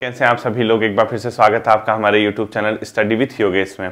कैसे आप सभी लोग एक बार फिर से स्वागत है आपका हमारे YouTube channel study with Yogesh में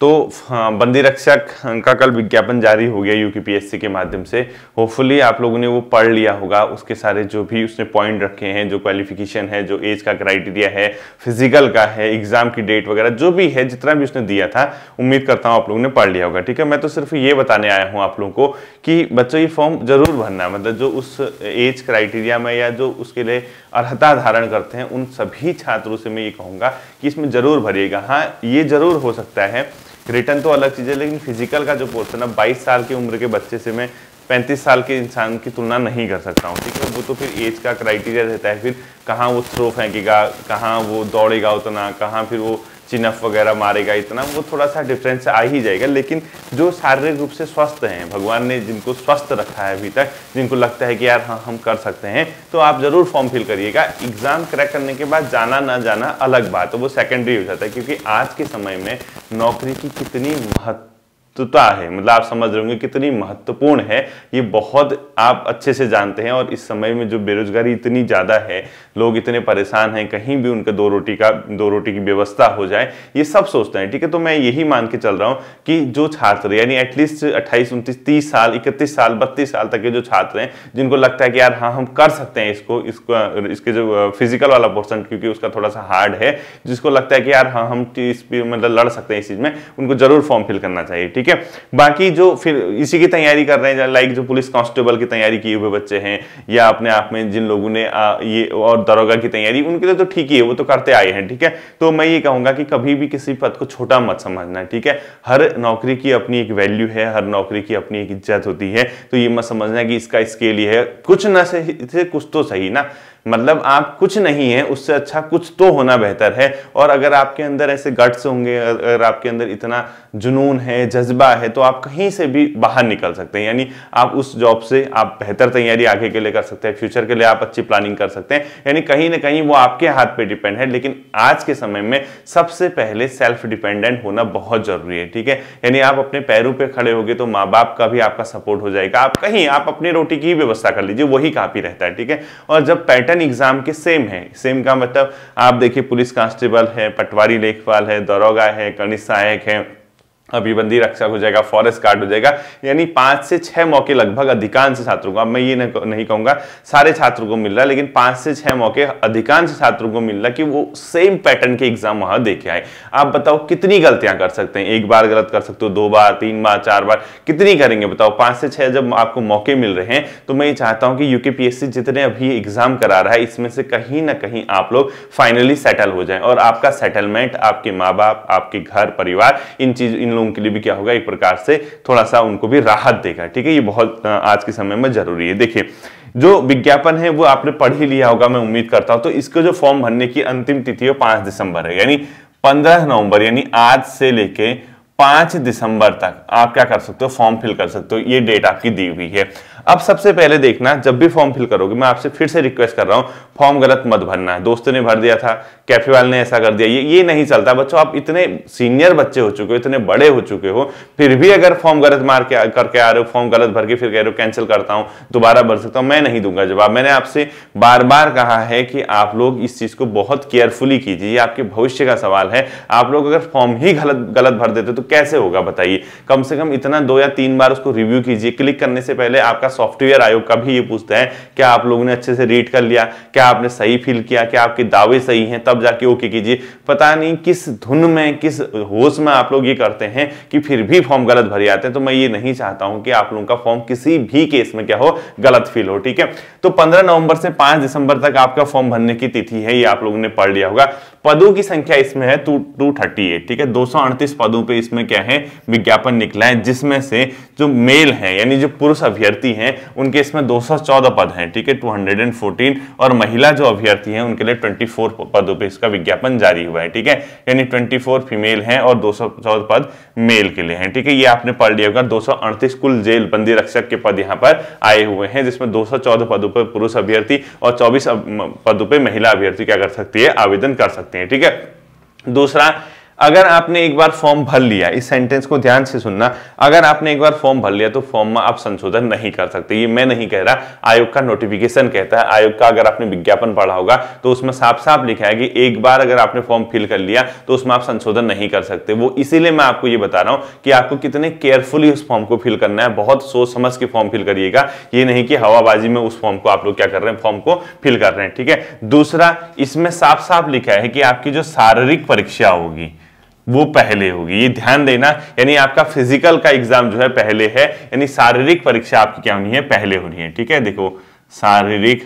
तो हाँ, बंदी रक्षक का कल विज्ञापन जारी हो गया यूपीपीएससी के माध्यम से होपफुली आप लोगों ने वो पढ़ लिया होगा उसके सारे जो भी उसने पॉइंट रखे हैं जो क्वालिफिकेशन है जो एज का क्राइटेरिया है फिजिकल का है एग्जाम की डेट वगैरह जो भी है जितना भी उसने दिया था उम्मीद करता हूँ आप लोगों ने पढ़ लिया होगा ठीक है मैं तो सिर्फ ये बताने आया हूँ आप लोगों को कि बच्चों ये फॉर्म जरूर भरना है मतलब जो उस एज क्राइटेरिया में या जो उसके लिए अर्हता धारण करते हैं उन सभी छात्रों से मैं ये कहूँगा कि इसमें ज़रूर भरिएगा हाँ ये ज़रूर हो सकता है रिटर्न तो अलग चीज़ है लेकिन फिजिकल का जो पोर्सन है बाईस साल की उम्र के बच्चे से मैं पैंतीस साल के इंसान की तुलना नहीं कर सकता हूँ ठीक है वो तो फिर एज का क्राइटेरिया रहता है फिर कहाँ वो थ्रो फेंकेगा कहाँ वो दौड़ेगा उतना कहाँ फिर वो चिनफ वगैरह मारेगा इतना वो थोड़ा सा डिफरेंस आ ही जाएगा लेकिन जो शारीरिक रूप से स्वस्थ हैं भगवान ने जिनको स्वस्थ रखा है अभी तक जिनको लगता है कि यार हाँ हम कर सकते हैं तो आप ज़रूर फॉर्म फिल करिएगा एग्ज़ाम क्रैक करने के बाद जाना ना जाना अलग बात है तो वो सेकेंडरी हो जाता है क्योंकि आज के समय में नौकरी की कितनी महत्व महत्वता है मतलब आप समझ रहे होंगे कितनी महत्वपूर्ण है ये बहुत आप अच्छे से जानते हैं और इस समय में जो बेरोजगारी इतनी ज़्यादा है लोग इतने परेशान हैं कहीं भी उनके दो रोटी का दो रोटी की व्यवस्था हो जाए ये सब सोचते हैं ठीक है तो मैं यही मान के चल रहा हूँ कि जो छात्र यानी एटलीस्ट अट्ठाईस उनतीस तीस साल इकतीस साल बत्तीस साल तक के जो छात्र हैं जिनको लगता है कि यार हाँ हम कर सकते हैं इसको इसको इसके जो फिजिकल वाला पोर्सन क्योंकि उसका थोड़ा सा हार्ड है जिसको लगता है कि यार हाँ हम इस मतलब लड़ सकते हैं इस चीज़ में उनको ज़रूर फॉर्म फिल करना चाहिए ठीक है बाकी जो फिर इसी की तैयारी कर रहे हैं लाइक जो पुलिस कांस्टेबल की तैयारी किए हुए बच्चे हैं या अपने आप में जिन लोगों ने ये और और दरोगा की तैयारी उनके लिए तो ठीक ही है वो तो करते आए हैं ठीक है तो मैं ये कहूंगा कि कभी भी किसी पद को छोटा मत समझना ठीक है हर नौकरी की अपनी एक वैल्यू है हर नौकरी की अपनी एक इज्जत होती है तो ये मत समझना कि इसका इसके लिए है कुछ ना सही कुछ तो सही ना मतलब आप कुछ नहीं है उससे अच्छा कुछ तो होना बेहतर है और अगर आपके अंदर ऐसे गट्स होंगे अगर आपके अंदर इतना जुनून है जज्बा है तो आप कहीं से भी बाहर निकल सकते हैं यानी आप उस जॉब से आप बेहतर तैयारी आगे के लिए कर सकते हैं फ्यूचर के लिए आप अच्छी प्लानिंग कर सकते हैं यानी कहीं ना कहीं वो आपके हाथ पे डिपेंड है लेकिन आज के समय में सबसे पहले सेल्फ डिपेंडेंट होना बहुत जरूरी है ठीक है यानी आप अपने पैरों पर खड़े होगे तो माँ बाप का भी आपका सपोर्ट हो जाएगा आप कहीं आप अपनी रोटी की व्यवस्था कर लीजिए वही काफ़ी रहता है ठीक है और जब पैटर्न एग्जाम के सेम है सेम का मतलब आप देखिए पुलिस कांस्टेबल है पटवारी लेखपाल है दरोगा है कनिष्ठ सहायक है अभिबंधी रक्षक हो जाएगा फॉरेस्ट गार्ड हो जाएगा यानी पांच से छह मौके लगभग अधिकांश छात्रों को अब मैं ये नहीं कहूंगा सारे छात्रों को मिल रहा है लेकिन पांच से छह मौके अधिकांश छात्रों को मिल रहा कि वो सेम पैटर्न के एग्जाम वहाँ देखे आए आप बताओ कितनी गलतियां कर सकते हैं एक बार गलत कर सकते हो दो बार तीन बार चार बार कितनी करेंगे बताओ पांच से छह जब आपको मौके मिल रहे हैं तो मैं ये चाहता हूँ कि यूके जितने अभी एग्जाम करा रहा है इसमें से कहीं ना कहीं आप लोग फाइनली सेटल हो जाए और आपका सेटलमेंट आपके माँ बाप आपके घर परिवार इन चीज इन लोगों के लिए भी क्या होगा एक प्रकार से थोड़ा सा उनको भी राहत देगा ठीक है ये बहुत आज के समय में जरूरी है देखिए जो विज्ञापन है वो आपने पढ़ ही लिया होगा मैं उम्मीद करता हूं तो इसको जो फॉर्म भरने की अंतिम तिथि है पांच दिसंबर है यानी पंद्रह नवंबर यानी आज से लेके पांच दिसंबर तक आप क्या कर सकते हो फॉर्म फिल कर सकते हो ये डेट आपकी दी हुई है अब सबसे पहले देखना जब भी फॉर्म फिल करोगे मैं आपसे फिर से रिक्वेस्ट कर रहा हूँ फॉर्म गलत मत भरना है दोस्तों ने भर दिया था कैफे वाले ने ऐसा कर दिया ये ये नहीं चलता बच्चों आप इतने सीनियर बच्चे हो चुके हो इतने बड़े हो चुके हो फिर भी अगर फॉर्म गलत मार के करके आ रहे हो फॉर्म गलत भर के फिर कह रहे हो कैंसिल करता हूं दोबारा भर सकता हूं मैं नहीं दूंगा जवाब मैंने आपसे बार बार कहा है कि आप लोग इस चीज़ को बहुत केयरफुली कीजिए ये आपके भविष्य का सवाल है आप लोग अगर फॉर्म ही गलत गलत भर देते तो कैसे होगा बताइए कम से कम इतना दो या तीन बार उसको रिव्यू कीजिए क्लिक करने से पहले आपका सॉफ्टवेयर आयोग का भी ये पूछता है क्या आप लोगों ने अच्छे से रीड कर लिया क्या आपने सही फील किया क्या आपके दावे सही हैं तब जाके ओके कीजिए पता नहीं किस धुन में किस होश में आप लोग ये करते हैं कि फिर भी फॉर्म गलत भरे आते हैं तो मैं ये नहीं चाहता हूं कि आप लोगों का फॉर्म किसी भी केस में क्या हो गलत फील हो ठीक है तो पंद्रह नवंबर से पांच दिसंबर तक आपका फॉर्म भरने की तिथि है ये आप लोगों ने पढ़ लिया होगा पदों की संख्या इसमें है टू टू थर्टी एट ठीक है दो सौ अड़तीस पदों पे इसमें क्या है विज्ञापन निकला है जिसमें से जो मेल है यानी जो पुरुष अभ्यर्थी है हैं उनके इसमें 214 पद हैं ठीक है 214 और महिला जो अभ्यर्थी हैं उनके लिए 24 पदों पे इसका विज्ञापन जारी हुआ है ठीक है यानी 24 फीमेल हैं और 214 पद मेल के लिए हैं ठीक है ये आपने पढ़ लिया होगा दो कुल जेल बंदी रक्षक के पद यहाँ पर आए हुए हैं जिसमें 214 पदों पर पुरुष अभ्यर्थी और चौबीस पदों पर महिला अभ्यर्थी क्या कर सकती है आवेदन कर सकते हैं ठीक है दूसरा अगर आपने एक बार फॉर्म भर लिया इस सेंटेंस को ध्यान से सुनना अगर आपने एक बार फॉर्म भर लिया तो फॉर्म में आप संशोधन नहीं कर सकते ये मैं नहीं कह रहा आयोग का नोटिफिकेशन कहता है आयोग का अगर आपने विज्ञापन पढ़ा होगा तो उसमें साफ साफ लिखा है कि एक बार अगर आपने फॉर्म फिल कर लिया तो उसमें आप संशोधन नहीं कर सकते वो इसीलिए मैं आपको ये बता रहा हूँ कि आपको कितने केयरफुली उस फॉर्म को फिल करना है बहुत सोच समझ के फॉर्म फिल करिएगा ये नहीं कि हवाबाजी में उस फॉर्म को आप लोग क्या कर रहे हैं फॉर्म को फिल कर रहे हैं ठीक है दूसरा इसमें साफ साफ लिखा है कि आपकी जो शारीरिक परीक्षा होगी वो पहले होगी ये ध्यान देना यानी आपका फिजिकल का एग्जाम जो है पहले है यानी शारीरिक परीक्षा आपकी क्या होनी है पहले होनी है ठीक है देखो शारीरिक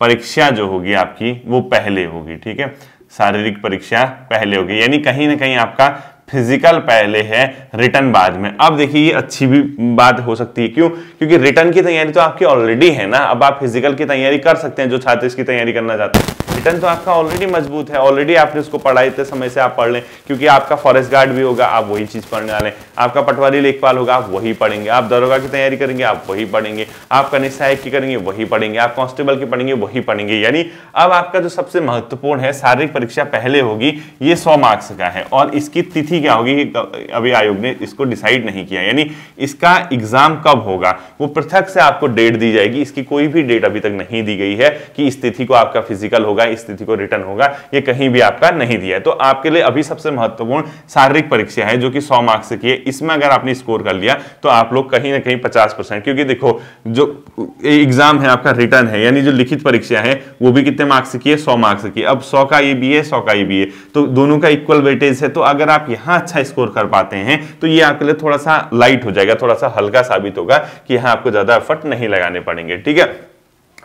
परीक्षा जो होगी आपकी वो पहले होगी ठीक है शारीरिक परीक्षा पहले होगी यानी कहीं ना कहीं आपका फिजिकल पहले है रिटर्न बाद में अब देखिए ये अच्छी भी बात हो सकती है क्यों क्योंकि रिटर्न की तैयारी तो आपकी ऑलरेडी है ना अब आप फिजिकल की तैयारी कर सकते हैं जो छात्र इसकी तैयारी करना चाहते हैं रिटर्न तो आपका ऑलरेडी मजबूत है ऑलरेडी आपने उसको पढ़ा इतने समय से आप पढ़ लें क्योंकि आपका फॉरेस्ट गार्ड भी होगा आप वही चीज़ पढ़ने वाले आपका पटवारी लेखपाल होगा आप वही पढ़ेंगे आप दरोगा की तैयारी करेंगे आप वही पढ़ेंगे आप कनिष्ठ की करेंगे वही पढ़ेंगे आप कांस्टेबल की पढ़ेंगे वही पढ़ेंगे यानी अब आपका जो सबसे महत्वपूर्ण है शारीरिक परीक्षा पहले होगी ये सौ मार्क्स का है और इसकी तिथि क्या होगी तो अभी आयोग ने इसको डिसाइड नहीं किया यानी इसका एग्जाम कब होगा वो पृथक से आपको डेट दी जाएगी इसकी कोई भी डेट अभी तक नहीं दी गई है कि इस तिथि को आपका फिजिकल होगा इस तिथि को रिटर्न होगा ये कहीं भी आपका नहीं दिया है तो आपके लिए अभी सबसे महत्वपूर्ण शारीरिक परीक्षा है जो कि सौ मार्क्स की है इसमें अगर आपने स्कोर कर लिया तो आप लोग कहीं ना कहीं पचास क्योंकि देखो जो एग्जाम है आपका रिटर्न है यानी जो लिखित परीक्षा है वो भी कितने मार्क्स की है सौ मार्क्स की अब सौ का ये भी है सौ का ये भी है तो दोनों का इक्वल वेटेज है तो अगर आप यहां यहाँ अच्छा स्कोर कर पाते हैं तो ये आपके लिए थोड़ा सा लाइट हो जाएगा थोड़ा सा हल्का साबित होगा कि यहां आपको ज़्यादा एफर्ट नहीं लगाने पड़ेंगे ठीक है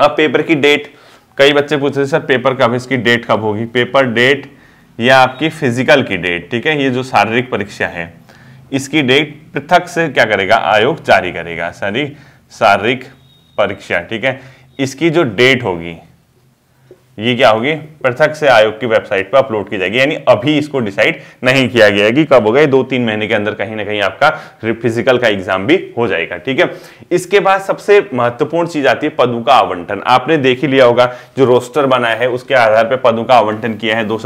अब पेपर की डेट कई बच्चे पूछ रहे सर पेपर कब इसकी डेट कब होगी पेपर डेट या आपकी फिजिकल की डेट ठीक है ये जो शारीरिक परीक्षा है इसकी डेट पृथक से क्या करेगा आयोग जारी करेगा सारी शारीरिक परीक्षा ठीक है इसकी जो डेट होगी ये क्या होगी पृथक से आयोग की वेबसाइट पर अपलोड की जाएगी यानी अभी इसको डिसाइड नहीं किया गया कि कब होगा दो तीन महीने के अंदर कहीं ना कहीं आपका फिजिकल का एग्जाम भी हो जाएगा ठीक है इसके बाद सबसे महत्वपूर्ण चीज आती है पदों का आवंटन आपने देख ही लिया होगा जो रोस्टर बना है उसके आधार पर पदों का आवंटन किया है दो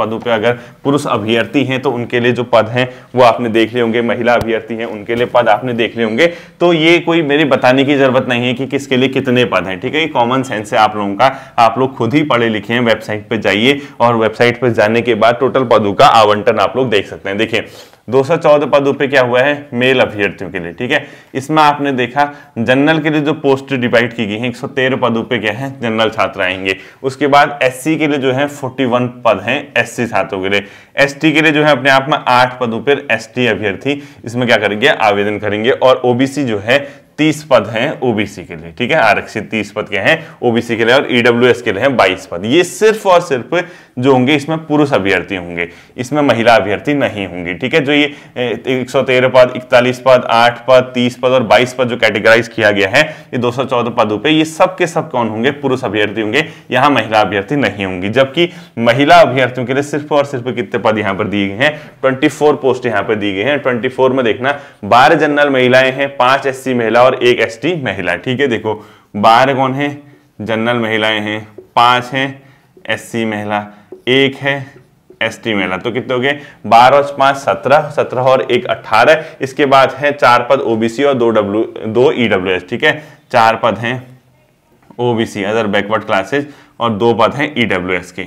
पदों पर अगर पुरुष अभ्यर्थी हैं तो उनके लिए जो पद हैं वो आपने देख लिए होंगे महिला अभ्यर्थी हैं उनके लिए पद आपने देख लिए होंगे तो ये कोई मेरे बताने की जरूरत नहीं है कि किसके लिए कितने पद हैं ठीक है ये कॉमन सेंस है आप लोगों का आप लोग खुद ही पढ़ वाले लिखे हैं वेबसाइट पर जाइए और वेबसाइट पर जाने के बाद टोटल पदों का आवंटन आप लोग देख सकते हैं देखिए 214 पदों पे क्या हुआ है मेल अभ्यर्थियों के लिए ठीक है इसमें आपने देखा जनरल के लिए जो पोस्ट डिवाइड की गई है 113 पदों पे क्या है जनरल छात्र आएंगे उसके बाद एससी के लिए जो है 41 पद हैं एससी छात्रों के लिए एसटी के लिए जो है अपने आप में 8 पदों पर एसटी अभ्यर्थी इसमें क्या करेंगे आवेदन करेंगे और ओबीसी जो है 30 पद हैं ओबीसी के लिए ठीक है आरक्षित तीस पद के हैं ओबीसी के लिए और ईडब्ल्यू e के लिए हैं बाईस पद ये सिर्फ और सिर्फ जो होंगे इसमें पुरुष अभ्यर्थी होंगे इसमें महिला अभ्यर्थी नहीं होंगी ठीक है जो ये एक सौ तेरह पद इकतालीस पद आठ पद तीस पद और 22 पद जो कैटेगराइज किया गया है ये दो सौ चौदह पदों पर ये सब के सब कौन होंगे पुरुष अभ्यर्थी होंगे यहां महिला अभ्यर्थी नहीं होंगी जबकि महिला अभ्यर्थियों के लिए सिर्फ और सिर्फ कितने पद यहां पर दिए गए हैं ट्वेंटी पोस्ट यहाँ पर दी गई है ट्वेंटी में देखना बारह जनरल महिलाएं हैं पांच एस महिला और एक एस टी महिला ठीक है देखो बारह कौन है जनरल महिलाएं हैं पांच हैं एस महिला एक है एस टी महिला तो कितने हो गए बारह और पांच सत्रह सत्रह और एक अट्ठारह इसके बाद है चार पद ओबीसी और दो डब्ल्यू दो ई डब्ल्यू एस ठीक है चार पद हैं ओबीसी अदर बैकवर्ड क्लासेज और दो पद हैं ई डब्ल्यू एस के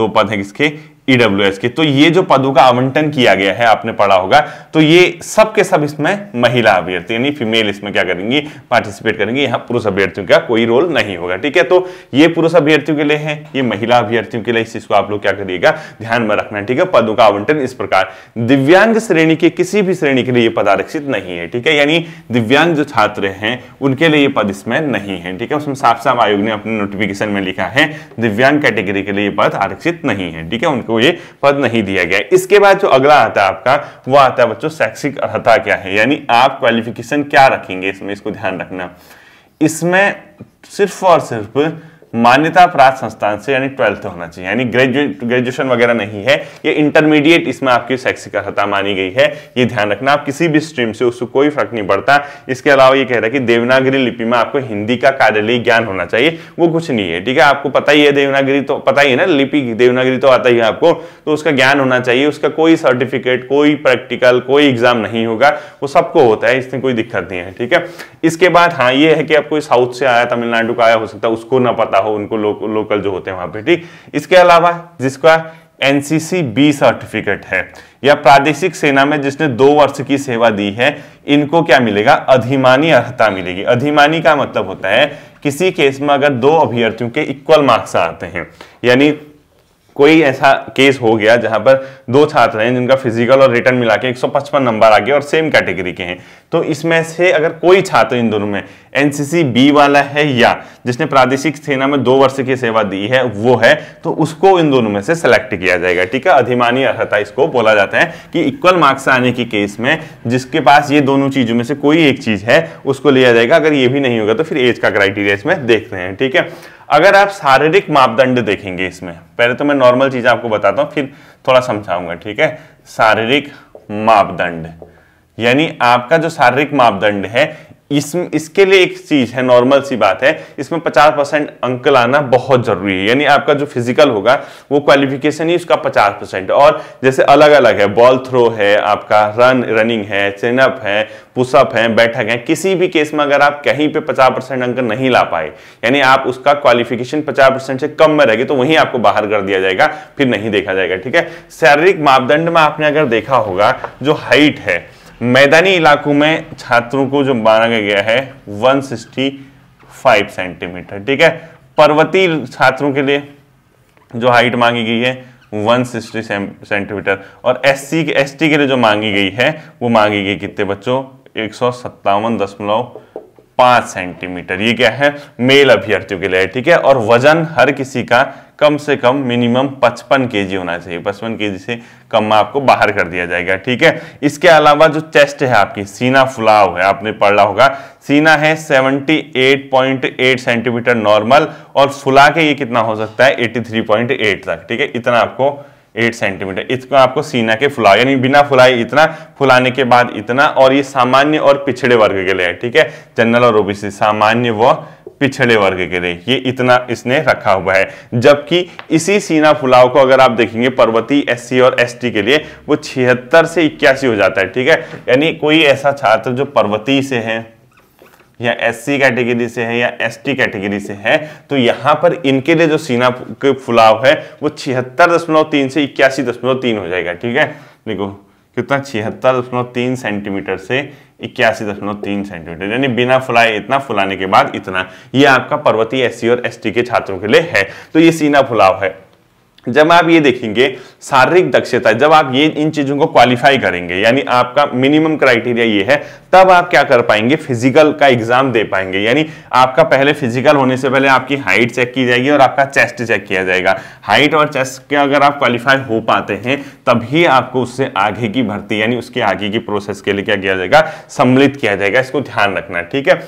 दो पद हैं किसके ईडब्ल्यू e के तो ये जो पदों का आवंटन किया गया है आपने पढ़ा होगा तो ये सब के सब इसमें महिला अभ्यर्थी यानी फीमेल इसमें क्या करेंगी पार्टिसिपेट करेंगी यहाँ पुरुष अभ्यर्थियों का कोई रोल नहीं होगा ठीक है तो ये पुरुष अभ्यर्थियों के लिए है ये महिला अभ्यर्थियों के लिए इस चीज को आप लोग क्या करिएगा ध्यान में रखना ठीक है पदों का आवंटन इस प्रकार दिव्यांग श्रेणी के किसी भी श्रेणी के लिए ये पद आरक्षित नहीं है ठीक है यानी दिव्यांग जो छात्र हैं उनके लिए ये पद इसमें नहीं है ठीक है उसमें साफ साफ आयोग ने अपने नोटिफिकेशन में लिखा है दिव्यांग कैटेगरी के लिए पद आरक्षित नहीं है ठीक है उनको ये पद नहीं दिया गया इसके बाद जो अगला आता है आपका वो आता है बच्चों शैक्षिक अर्हता क्या है यानी आप क्वालिफिकेशन क्या रखेंगे इसमें इसको ध्यान रखना इसमें सिर्फ और सिर्फ मान्यता प्राप्त संस्थान से यानी ट्वेल्थ होना चाहिए यानी ग्रेजुएट ग्रेजुएशन वगैरह नहीं है ये इंटरमीडिएट इसमें आपकी शैक्षिकता मानी गई है ये ध्यान रखना आप किसी भी स्ट्रीम से उसको कोई फर्क नहीं पड़ता इसके अलावा ये कह रहा है कि देवनागरी लिपि में आपको हिंदी का कार्यालय ज्ञान होना चाहिए वो कुछ नहीं है ठीक है आपको पता ही है देवनागरी तो पता ही है ना लिपि देवनागरी तो आता ही है आपको तो उसका ज्ञान होना चाहिए उसका कोई सर्टिफिकेट कोई प्रैक्टिकल कोई एग्जाम नहीं होगा वो सबको होता है इसमें कोई दिक्कत नहीं है ठीक है इसके बाद हाँ ये है कि आप कोई साउथ से आया तमिलनाडु का आया हो सकता है उसको ना पता पता हो उनको लो, लोकल जो होते हैं वहां पे ठीक इसके अलावा जिसका एनसीसी बी सर्टिफिकेट है या प्रादेशिक सेना में जिसने दो वर्ष की सेवा दी है इनको क्या मिलेगा अधिमानी अर्हता मिलेगी अधिमानी का मतलब होता है किसी केस में अगर दो अभ्यर्थियों के इक्वल मार्क्स आते हैं यानी कोई ऐसा केस हो गया जहां पर दो छात्र हैं जिनका फिजिकल और रिटर्न मिला के एक नंबर आ गया और सेम कैटेगरी के हैं तो इसमें से अगर कोई छात्र इन दोनों में एनसीसी बी वाला है या जिसने प्रादेशिक सेना में दो वर्ष की सेवा दी है वो है तो उसको इन दोनों में से सेलेक्ट किया जाएगा ठीक है अधिमानी अर्थता इसको बोला जाता है कि इक्वल मार्क्स आने की केस में जिसके पास ये दोनों चीजों में से कोई एक चीज है उसको लिया जाएगा अगर ये भी नहीं होगा तो फिर एज का क्राइटेरिया इसमें देखते हैं ठीक है अगर आप शारीरिक मापदंड देखेंगे इसमें पहले तो मैं नॉर्मल चीज़ आपको बताता हूं फिर थोड़ा समझाऊंगा ठीक है शारीरिक मापदंड यानी आपका जो शारीरिक मापदंड है इस इसके लिए एक चीज है नॉर्मल सी बात है इसमें 50 परसेंट अंक लाना बहुत जरूरी है यानी आपका जो फिजिकल होगा वो क्वालिफिकेशन ही उसका 50 परसेंट और जैसे अलग अलग है बॉल थ्रो है आपका रन रनिंग है चिनअप है पुशअप है बैठक है किसी भी केस में अगर आप कहीं पे 50 परसेंट अंक नहीं ला पाए यानी आप उसका क्वालिफिकेशन पचास परसेंट से कम में रहेगी तो वहीं आपको बाहर कर दिया जाएगा फिर नहीं देखा जाएगा ठीक है शारीरिक मापदंड में आपने अगर देखा होगा जो हाइट है मैदानी इलाकों में छात्रों को जो मांगा गया है 165 सेंटीमीटर ठीक है पर्वतीय छात्रों के लिए जो हाइट मांगी गई है 160 सेंटीमीटर और एस सी एस टी के लिए जो मांगी गई है वो मांगी गई कितने बच्चों एक दशमलव पांच सेंटीमीटर ये क्या है मेल अभ्यर्थियों के लिए ठीक है और वजन हर किसी का कम से कम मिनिमम 55 जी होना चाहिए 55 जी से कम में आपको बाहर कर दिया जाएगा ठीक है इसके अलावा जो चेस्ट है आपकी सीना फुलाव है आपने पढ़ा होगा सीना है 78.8 सेंटीमीटर नॉर्मल और फुला के ये कितना हो सकता है 83.8 तक ठीक है इतना आपको 8 सेंटीमीटर इसका आपको सीना के फुला यानी बिना फुलाए इतना फुलाने के बाद इतना और ये सामान्य और पिछड़े वर्ग के लिए ठीक है जनरल और ओबीसी सामान्य व पिछड़े वर्ग के लिए ये इतना इसने रखा हुआ है जबकि इसी सीना फुलाव को अगर आप देखेंगे पर्वती एस और एसटी के लिए वो छिहत्तर से इक्यासी हो जाता है ठीक है यानी कोई ऐसा छात्र जो पर्वती से है या एससी कैटेगरी से है या एसटी कैटेगरी से है तो यहाँ पर इनके लिए जो सीना के फुलाव है वो छिहत्तर दशमलव तीन से इक्यासी दशमलव तीन हो जाएगा ठीक है देखो कितना छिहत्तर दशमलव तीन सेंटीमीटर से इक्यासी दशमलव तीन सेंटीमीटर यानी बिना फुलाए इतना फुलाने के बाद इतना ये आपका पर्वतीय एस और एस के छात्रों के लिए है तो ये सीना फुलाव है जब आप ये देखेंगे शारीरिक दक्षता जब आप ये इन चीजों को क्वालिफाई करेंगे यानी आपका मिनिमम क्राइटेरिया ये है तब आप क्या कर पाएंगे फिजिकल का एग्जाम दे पाएंगे यानी आपका पहले फिजिकल होने से पहले आपकी हाइट चेक की जाएगी और आपका चेस्ट चेक किया जाएगा हाइट और चेस्ट के अगर आप क्वालिफाई हो पाते हैं तभी आपको उससे आगे की भर्ती यानी उसके आगे की प्रोसेस के लिए क्या किया जाएगा सम्मिलित किया जाएगा इसको ध्यान रखना ठीक है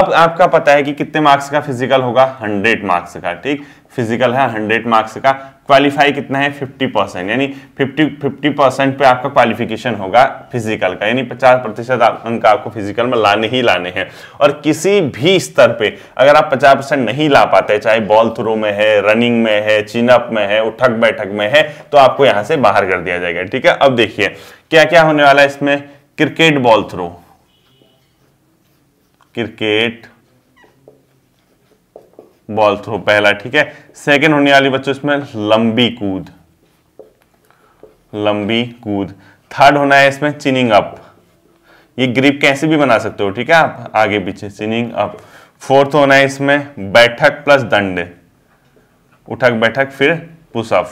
अब आपका पता है कि कितने मार्क्स का फिजिकल होगा हंड्रेड मार्क्स का ठीक फिजिकल है हंड्रेड मार्क्स का क्वालिफाई कितना है फिफ्टी परसेंट यानी फिफ्टी फिफ्टी परसेंट पे आपका क्वालिफिकेशन होगा फिजिकल का यानी पचास प्रतिशत अंक आपको फिजिकल में लाने ही लाने हैं और किसी भी स्तर पे अगर आप पचास परसेंट नहीं ला पाते चाहे बॉल थ्रो में है रनिंग में है चिनअप में है उठक बैठक में है तो आपको यहाँ से बाहर कर दिया जाएगा ठीक है अब देखिए क्या क्या होने वाला है इसमें cricket ball throw cricket ball throw पहला ठीक है सेकंड होने वाली बच्चों इसमें लंबी कूद लंबी कूद थर्ड होना है इसमें चिनिंग अप ये ग्रिप कैसे भी बना सकते हो ठीक है आप आगे पीछे चिनिंग अप फोर्थ होना है इसमें बैठक प्लस दंड उठक बैठक फिर पुशअप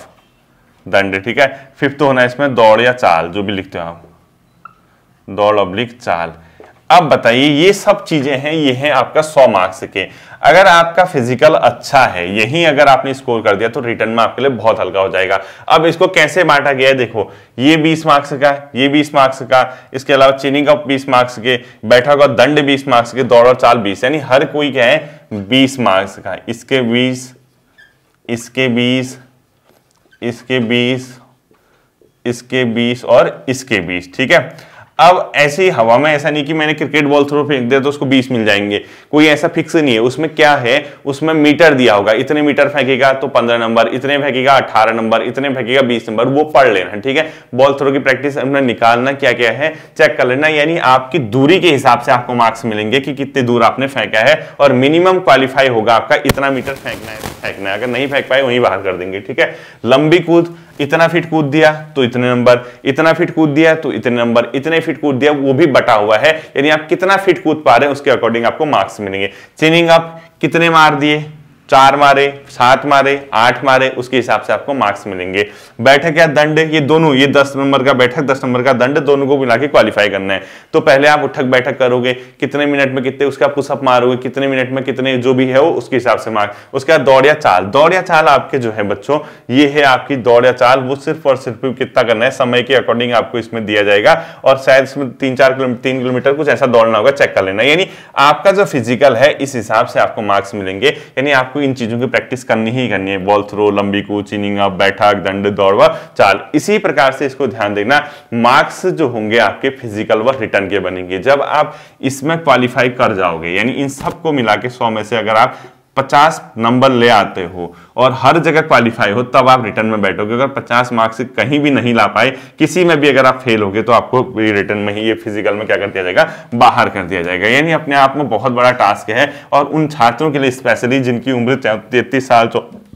दंड ठीक है फिफ्थ होना है इसमें दौड़ या चाल जो भी लिखते हो आप दौड़ अब्लिक चाल अब बताइए ये सब चीज़ें हैं ये हैं आपका 100 मार्क्स के अगर आपका फिजिकल अच्छा है यही अगर आपने स्कोर कर दिया तो रिटर्न में आपके लिए बहुत हल्का हो जाएगा अब इसको कैसे बांटा गया है देखो ये 20 मार्क्स का ये 20 मार्क्स का इसके अलावा चीनिंग कप बीस मार्क्स के बैठा हुआ दंड बीस मार्क्स के दौड़ और चाल बीस यानी हर कोई क्या है बीस मार्क्स का इसके बीस इसके बीस इसके बीस इसके बीस और इसके बीस ठीक है अब ऐसी हवा में ऐसा नहीं कि मैंने क्रिकेट बॉल थ्रो फेंक दिया तो उसको 20 मिल जाएंगे कोई ऐसा फिक्स नहीं है उसमें क्या है उसमें मीटर दिया होगा इतने मीटर फेंकेगा तो 15 नंबर इतने फेंकेगा 18 नंबर इतने फेंकेगा 20 नंबर वो पढ़ लेना ठीक है बॉल थ्रो की प्रैक्टिस हमने निकालना क्या क्या है चेक कर लेना यानी आपकी दूरी के हिसाब से आपको मार्क्स मिलेंगे कि कितने दूर आपने फेंका है और मिनिमम क्वालिफाई होगा आपका इतना मीटर फेंकना है फेंकना है अगर नहीं फेंक पाए वहीं बाहर कर देंगे ठीक है लंबी कूद इतना फिट कूद दिया तो इतने नंबर इतना फिट कूद दिया तो इतने नंबर इतने फिट कूद दिया वो भी बटा हुआ है यानी आप कितना फिट कूद पा रहे हैं उसके अकॉर्डिंग आपको मार्क्स मिलेंगे चेनिंग आप कितने मार दिए चार मारे सात मारे आठ मारे उसके हिसाब से आपको मार्क्स मिलेंगे बैठक या दंड ये दोनों ये दस नंबर का बैठक दस नंबर का दंड दोनों को मिला के क्वालिफाई करना है तो पहले आप उठक बैठक करोगे कितने मिनट में कितने उसका पुसअप मारोगे कितने मिनट में कितने जो भी है वो उसके हिसाब से मार्क्स उसके बाद दौड़ या चाल दौड़ या चाल आपके जो है बच्चों ये है आपकी दौड़ या चाल वो सिर्फ और सिर्फ कितना करना है समय के अकॉर्डिंग आपको इसमें दिया जाएगा और शायद इसमें तीन चार किलोमीटर तीन किलोमीटर कुछ ऐसा दौड़ना होगा चेक कर लेना यानी आपका जो फिजिकल है इस हिसाब से आपको मार्क्स मिलेंगे यानी आपको इन चीजों की प्रैक्टिस करनी ही करनी है बॉल थ्रो लंबी कूद चीनिंग अप बैठक दंड दौड़वा चाल इसी प्रकार से इसको ध्यान देना मार्क्स जो होंगे आपके फिजिकल व रिटर्न के बनेंगे जब आप इसमें क्वालिफाई कर जाओगे यानी इन सबको मिला के सौ में से अगर आप पचास नंबर ले आते हो और हर जगह क्वालिफाई हो तब आप रिटर्न में बैठोगे अगर पचास मार्क्स कहीं भी नहीं ला पाए किसी में भी अगर आप फेल हो गए तो आपको रिटर्न में ही ये फिजिकल में क्या कर दिया जाएगा बाहर कर दिया जाएगा यानी अपने आप में बहुत बड़ा टास्क है और उन छात्रों के लिए स्पेशली जिनकी उम्र तैतीस साल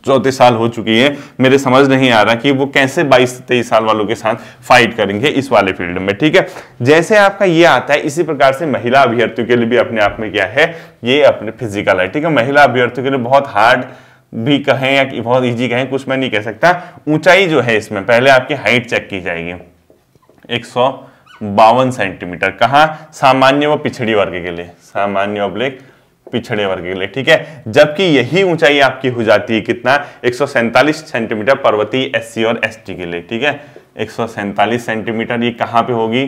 चौंतीस साल हो चुकी है मेरे समझ नहीं आ रहा कि वो कैसे बाईस तेईस साल वालों के साथ फाइट करेंगे इस वाले फील्ड में ठीक है जैसे आपका ये आता है इसी प्रकार से महिला अभ्यर्थियों के लिए भी अपने आप में क्या है ये अपने फिजिकल है ठीक है महिला अभ्यर्थियों के लिए बहुत हार्ड भी कहें या बहुत इजी कहें कुछ मैं नहीं कह सकता ऊंचाई जो है इसमें पहले आपकी हाइट चेक की जाएगी एक सौ बावन सेंटीमीटर कहा सामान्य व पिछड़ी वर्ग के लिए सामान्य ऑब्लिक पिछड़े वर्ग के लिए ठीक है जबकि यही ऊंचाई आपकी हो जाती है कितना एक सेंटीमीटर पर्वतीय एससी और एस के लिए ठीक है एक सेंटीमीटर ये कहां पे होगी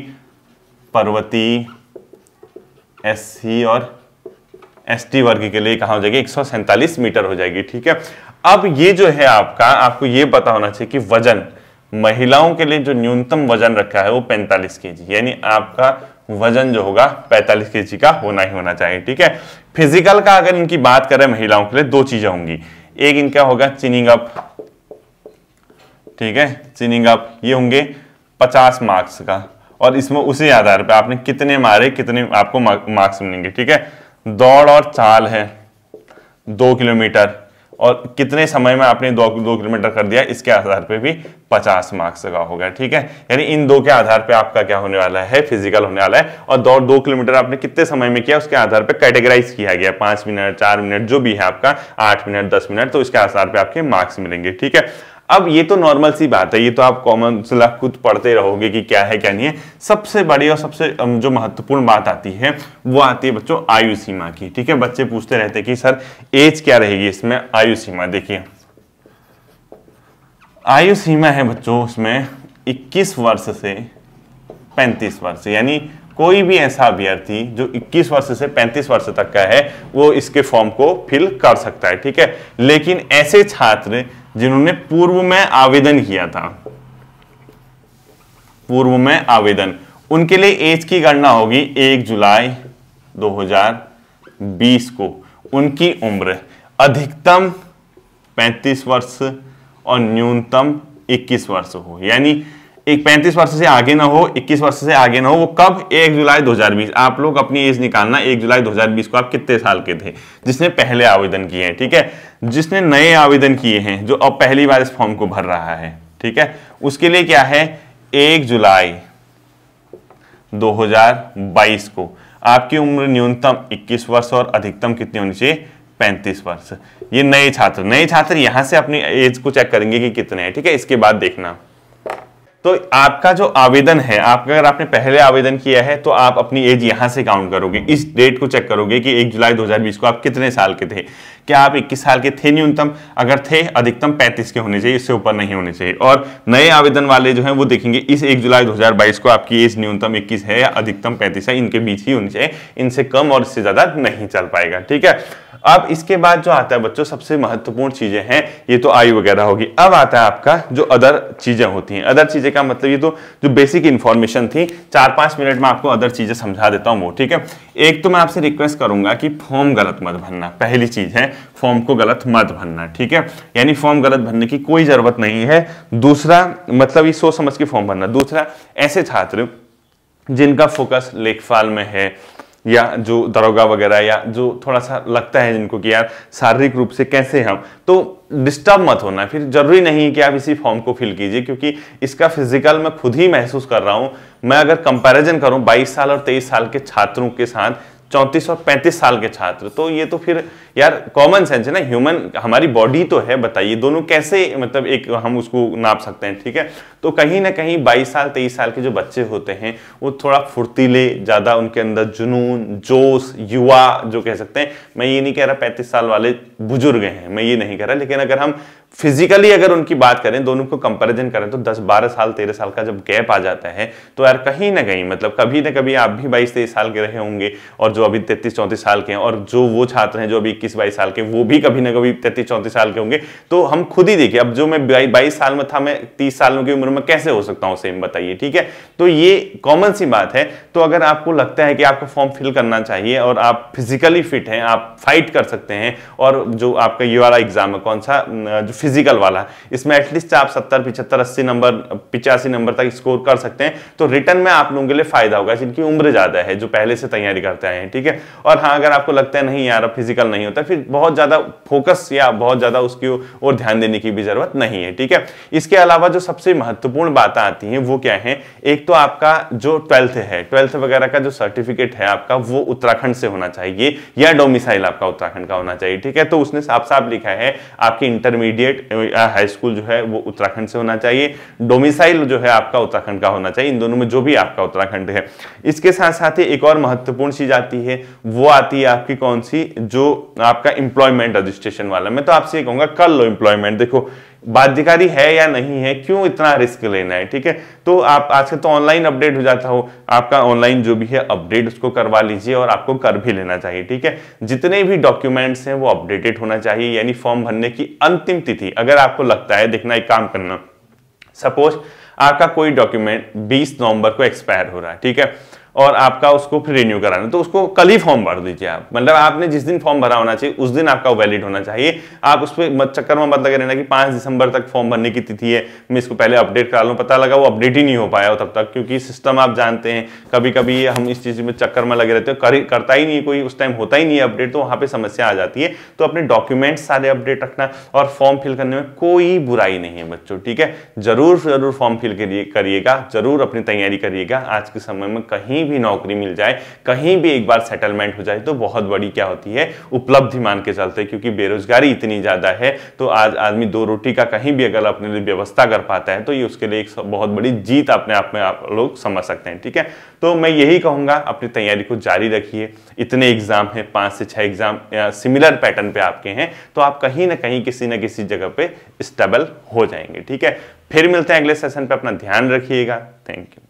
पर्वती एससी और एस वर्ग के लिए कहा हो जाएगी एक मीटर हो जाएगी ठीक है अब ये जो है आपका आपको ये पता होना चाहिए कि वजन महिलाओं के लिए जो न्यूनतम वजन रखा है वो 45 केजी यानी आपका वजन जो होगा 45 के का होना ही होना चाहिए ठीक है फिजिकल का अगर इनकी बात करें महिलाओं के लिए दो चीजें होंगी एक इनका होगा चिनिंग अप ठीक है चिनिंग अप ये होंगे 50 मार्क्स का और इसमें उसी आधार पर आपने कितने मारे कितने आपको मार्क्स मिलेंगे ठीक है दौड़ और चाल है दो किलोमीटर और कितने समय में आपने दो दो किलोमीटर कर दिया इसके आधार पे भी 50 मार्क्स का होगा ठीक है यानी इन दो के आधार पे आपका क्या होने वाला है फिजिकल होने वाला है और दौड़ दो किलोमीटर आपने कितने समय में किया उसके आधार पे कैटेगराइज किया गया पांच मिनट चार मिनट जो भी है आपका आठ मिनट दस मिनट तो इसके आधार पर आपके मार्क्स मिलेंगे ठीक है अब ये तो नॉर्मल सी बात है ये तो आप कॉमन सलाह खुद पढ़ते रहोगे कि क्या है क्या नहीं है सबसे बड़ी और सबसे जो महत्वपूर्ण बात आती है वो आती है बच्चों आयु सीमा की ठीक है बच्चे पूछते रहते कि सर एज क्या रहेगी इसमें आयु सीमा देखिए आयु सीमा है बच्चों उसमें 21 वर्ष से 35 वर्ष यानी कोई भी ऐसा अभ्यर्थी जो 21 वर्ष से 35 वर्ष तक का है वो इसके फॉर्म को फिल कर सकता है ठीक है लेकिन ऐसे छात्र जिन्होंने पूर्व में आवेदन किया था पूर्व में आवेदन उनके लिए एज की गणना होगी एक जुलाई 2020 को उनकी उम्र अधिकतम 35 वर्ष और न्यूनतम 21 वर्ष हो यानी एक 35 वर्ष से आगे ना हो 21 वर्ष से आगे ना हो वो कब 1 जुलाई 2020 आप लोग अपनी एज निकालना 1 जुलाई 2020 को आप कितने साल के थे जिसने पहले आवेदन किए हैं ठीक है जिसने नए आवेदन किए हैं जो अब पहली बार इस फॉर्म को भर रहा है ठीक है उसके लिए क्या है एक जुलाई 2022 को आपकी उम्र न्यूनतम इक्कीस वर्ष और अधिकतम कितनी होनी चाहिए पैंतीस वर्ष ये नए छात्र नए छात्र यहां से अपनी एज को चेक करेंगे कि कितने हैं ठीक है इसके बाद देखना तो आपका जो आवेदन है आपका अगर आपने पहले आवेदन किया है तो आप अपनी एज यहां से काउंट करोगे इस डेट को चेक करोगे कि एक जुलाई 2020 को आप कितने साल के थे कि आप 21 साल के थे न्यूनतम अगर थे अधिकतम 35 के होने चाहिए इससे ऊपर नहीं होने चाहिए और नए आवेदन वाले जो हैं वो देखेंगे इस 1 जुलाई 2022 को आपकी एज न्यूनतम 21 है या अधिकतम 35 है इनके बीच ही होनी चाहिए इनसे कम और इससे ज़्यादा नहीं चल पाएगा ठीक है अब इसके बाद जो आता है बच्चों सबसे महत्वपूर्ण चीज़ें हैं ये तो आयु वगैरह होगी अब आता है आपका जो अदर चीज़ें होती हैं अदर चीज़ें का मतलब ये तो जो बेसिक इन्फॉर्मेशन थी चार पांच मिनट में आपको अदर चीज़ें समझा देता हूँ वो ठीक है एक तो मैं आपसे रिक्वेस्ट करूंगा कि फॉर्म गलत मत भरना पहली चीज है फॉर्म को गलत मत भरना ठीक है यानी फॉर्म गलत भरने की कोई जरूरत नहीं है दूसरा मतलब ये सोच समझ के फॉर्म भरना दूसरा ऐसे छात्र जिनका फोकस लेखपाल में है या जो दरोगा वगैरह या जो थोड़ा सा लगता है जिनको कि यार शारीरिक रूप से कैसे हम तो डिस्टर्ब मत होना फिर जरूरी नहीं है कि आप इसी फॉर्म को फिल कीजिए क्योंकि इसका फिजिकल मैं खुद ही महसूस कर रहा हूँ मैं अगर कंपैरिजन करूँ 22 साल और 23 साल के छात्रों के साथ चौंतीस और पैंतीस साल के छात्र तो ये तो फिर यार कॉमन सेंस है ना ह्यूमन हमारी बॉडी तो है बताइए दोनों कैसे मतलब एक हम उसको नाप सकते हैं ठीक है तो कहीं ना कहीं बाईस साल तेईस साल के जो बच्चे होते हैं वो थोड़ा फुर्तीले ज़्यादा उनके अंदर जुनून जोश युवा जो कह सकते हैं मैं ये नहीं कह रहा पैंतीस साल वाले बुजुर्ग हैं मैं ये नहीं कह रहा लेकिन अगर हम फिजिकली अगर उनकी बात करें दोनों को कंपैरिजन करें तो 10-12 साल 13 साल का जब गैप आ जाता है तो यार कहीं ना कहीं मतलब कभी ना कभी आप भी 22-23 साल के रहे होंगे और जो अभी 33-34 साल के हैं और जो वो छात्र हैं जो अभी 21 बाईस साल के वो भी कभी ना कभी 33-34 साल के होंगे तो हम खुद ही देखिए अब जो मैं बाईस साल में था मैं तीस सालों की उम्र में कैसे हो सकता हूँ सेम बताइए ठीक है तो ये कॉमन सी बात है तो अगर आपको लगता है कि आपको फॉर्म फिल करना चाहिए और आप फिजिकली फिट हैं आप फाइट कर सकते हैं और जो आपका ये वाला एग्जाम है कौन सा जो फिजिकल वाला इसमें एटलीस्ट आप सत्तर पिछहत्तर अस्सी नंबर पिचासी नंबर तक स्कोर कर सकते हैं तो रिटर्न में आप लोगों के लिए फायदा होगा जिनकी उम्र ज़्यादा है जो पहले से तैयारी करते आए हैं ठीक है और हाँ अगर आपको लगता है नहीं यार फिजिकल नहीं होता फिर बहुत ज़्यादा फोकस या बहुत ज़्यादा उसकी और ध्यान देने की भी ज़रूरत नहीं है ठीक है इसके अलावा जो सबसे महत्वपूर्ण बातें आती हैं वो क्या है एक तो आपका जो ट्वेल्थ है ट्वेल्थ वगैरह का जो सर्टिफिकेट है आपका वो उत्तराखंड से होना चाहिए या डोमिसाइल आपका उत्तराखंड का होना चाहिए ठीक है तो उसने साफ साफ लिखा है आपकी इंटरमीडिएट स्टेट या हाई स्कूल जो है वो उत्तराखंड से होना चाहिए डोमिसाइल जो है आपका उत्तराखंड का होना चाहिए इन दोनों में जो भी आपका उत्तराखंड है इसके साथ साथ ही एक और महत्वपूर्ण चीज आती है वो आती है आपकी कौन सी जो आपका इंप्लॉयमेंट रजिस्ट्रेशन वाला मैं तो आपसे कहूंगा कर लो इंप्लॉयमेंट देखो बाध्यकारी है या नहीं है क्यों इतना रिस्क लेना है ठीक है तो आप आजकल तो ऑनलाइन अपडेट हो जाता हो आपका ऑनलाइन जो भी है अपडेट उसको करवा लीजिए और आपको कर भी लेना चाहिए ठीक है जितने भी डॉक्यूमेंट्स हैं वो अपडेटेड होना चाहिए यानी फॉर्म भरने की अंतिम तिथि अगर आपको लगता है देखना एक काम करना सपोज आपका कोई डॉक्यूमेंट बीस नवंबर को एक्सपायर हो रहा है ठीक है और आपका उसको फिर रिन्यू कराना तो उसको कल ही फॉर्म भर दीजिए आप मतलब आपने जिस दिन फॉर्म भरा होना चाहिए उस दिन आपका वैलिड होना चाहिए आप उस पर चक्कर में मत लगे रहना कि पाँच दिसंबर तक फॉर्म भरने की तिथि है मैं इसको पहले अपडेट करा लूँ पता लगा वो अपडेट ही नहीं हो पाया हो तब तक क्योंकि सिस्टम आप जानते हैं कभी कभी हम इस चीज़ में चक्कर में लगे रहते हो करता ही नहीं कोई उस टाइम होता ही नहीं है अपडेट तो वहाँ पर समस्या आ जाती है तो अपने डॉक्यूमेंट्स सारे अपडेट रखना और फॉर्म फिल करने में कोई बुराई नहीं है बच्चों ठीक है जरूर जरूर फॉर्म फिल करिएगा जरूर अपनी तैयारी करिएगा आज के समय में कहीं कहीं भी नौकरी मिल जाए कहीं भी एक बार सेटलमेंट हो जाए तो बहुत बड़ी क्या होती है उपलब्धि मान के चलते क्योंकि बेरोजगारी इतनी ज़्यादा है तो आज आदमी दो रोटी का कहीं भी अगर अपने लिए व्यवस्था कर पाता है तो ये उसके लिए एक बहुत बड़ी जीत अपने आप में आप लोग समझ सकते हैं ठीक है तो मैं यही कहूंगा अपनी तैयारी को जारी रखिए इतने एग्जाम हैं पांच से छह एग्जाम सिमिलर पैटर्न पे आपके हैं तो आप कहीं ना कहीं किसी ना किसी जगह पे स्टेबल हो जाएंगे ठीक है फिर मिलते हैं अगले सेशन पे अपना ध्यान रखिएगा थैंक यू